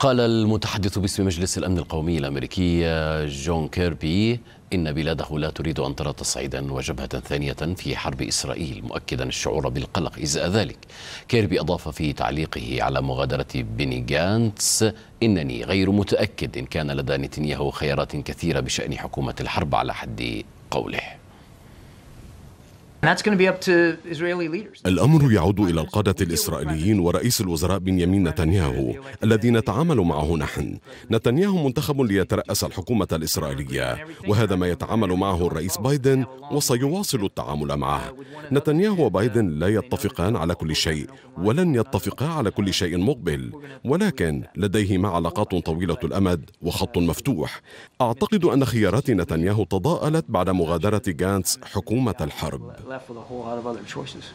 قال المتحدث باسم مجلس الأمن القومي الأمريكي آه، جون كيربي إن بلاده لا تريد أن ترى تصعيدا وجبهة ثانية في حرب إسرائيل مؤكدا الشعور بالقلق إزاء ذلك كيربي أضاف في تعليقه على مغادرة بيني جانتس إنني غير متأكد إن كان لدى نتنياهو خيارات كثيرة بشأن حكومة الحرب على حد قوله الأمر يعود إلى القادة الإسرائيليين ورئيس الوزراء بنيامين نتنياهو الذي نتعامل معه نحن نتنياهو منتخب ليترأس الحكومة الإسرائيلية وهذا ما يتعامل معه الرئيس بايدن وسيواصل التعامل معه نتنياهو وبايدن لا يتفقان على كل شيء ولن يتفقا على كل شيء مقبل ولكن لديهما علاقات طويلة الأمد وخط مفتوح أعتقد أن خيارات نتنياهو تضاءلت بعد مغادرة جانتس حكومة الحرب left with a whole lot of other choices.